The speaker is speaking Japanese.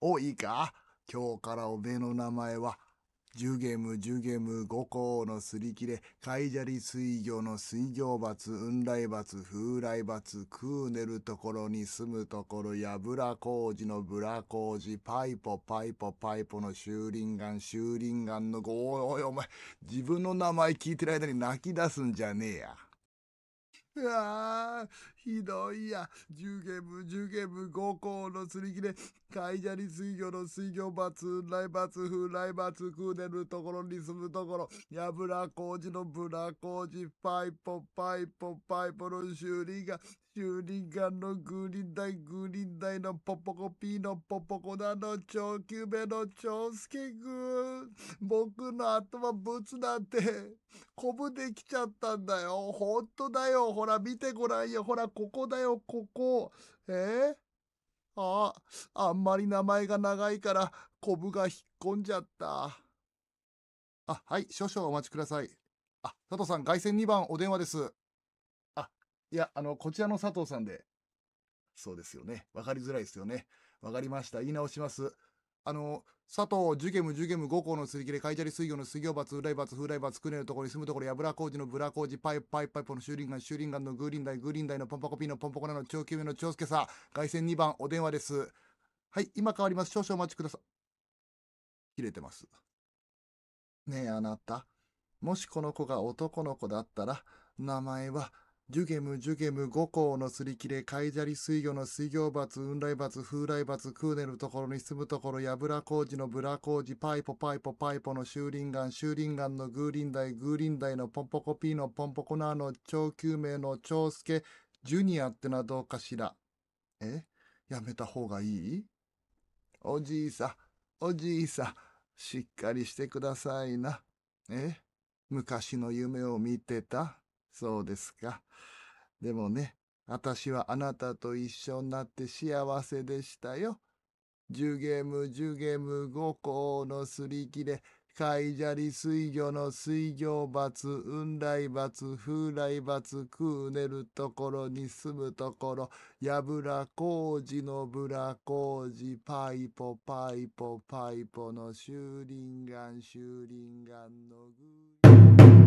おいいか今日からおめえの名前は、ジュゲーム、ジュゲーム、5甲のすり切れ、貝砂利水魚の水魚罰、雲来罰、風来罰、クーネルところに住むところや、ブラ工事のブラ工事、パイポ、パイポ、パイポの修林眼、修林眼の、おいおいお前、自分の名前聞いてる間に泣き出すんじゃねえや。うわひどいや。10ゲーム、10ゲーム、5校の釣り切れ。ジャリ水魚の水魚罰、来罰風、来罰空でるところに住むところ。やぶら工事のぶら工事、パイポ、パイポ、パイポの修理がシュリガンのグリーンダイグリーンダイのポポコピーのポポコナの超ョキュベのチョスケグ僕の頭ブツなんてコブできちゃったんだよ。ほんとだよ。ほら見てごらんよ。ほらここだよ、ここ。えああ、んまり名前が長いからコブが引っ込んじゃった。あ、はい、少々お待ちください。あ、佐藤さん、凱旋2番お電話です。いや、あの、こちらの佐藤さんで。そうですよね。わかりづらいですよね。わかりました。言い直します。あの、佐藤、ジュゲム、ジュゲム、五行の釣り切れ、海砂利水魚の水魚罰、浦井罰、風来罰、クネのところに住むところ、油工事のブラ工事、パイパイパイポの修ーリ修ガンのグーリンダイ、グーリンダイのポンポコピーのポンポコなの、長久目の長介さ、外線2番、お電話です。はい、今変わります。少々お待ちください。切れてます。ねえ、あなた。もしこの子が男の子だったら、名前は、ジュゲム、ジュゲム、五行のすり切れ、ジャリ水魚の水行罰、雲来罰、風来罰、クーネるところに住むところ、やぶら工事のブラ工事、パイポ、パイポ、パイポの修林岩、修林岩のグーリンダイ、グーリンダイのポンポコピーのポンポコナーの超救命の超助、ジュニアってのはどうかしら。えやめた方がいいおじいさ、ん、おじいさ、ん、しっかりしてくださいな。え昔の夢を見てたそうですか。でもね、私はあなたと一緒になって幸せでしたよ。10ゲーム10ゲーム5個のすり切れ、海砂利水魚の水魚罰、雲来罰、風来罰、食うねるところに住むところ、やぶらうじのぶらうじ、パイポパイポパイポのシューリンガン、シューリンガンのぐー。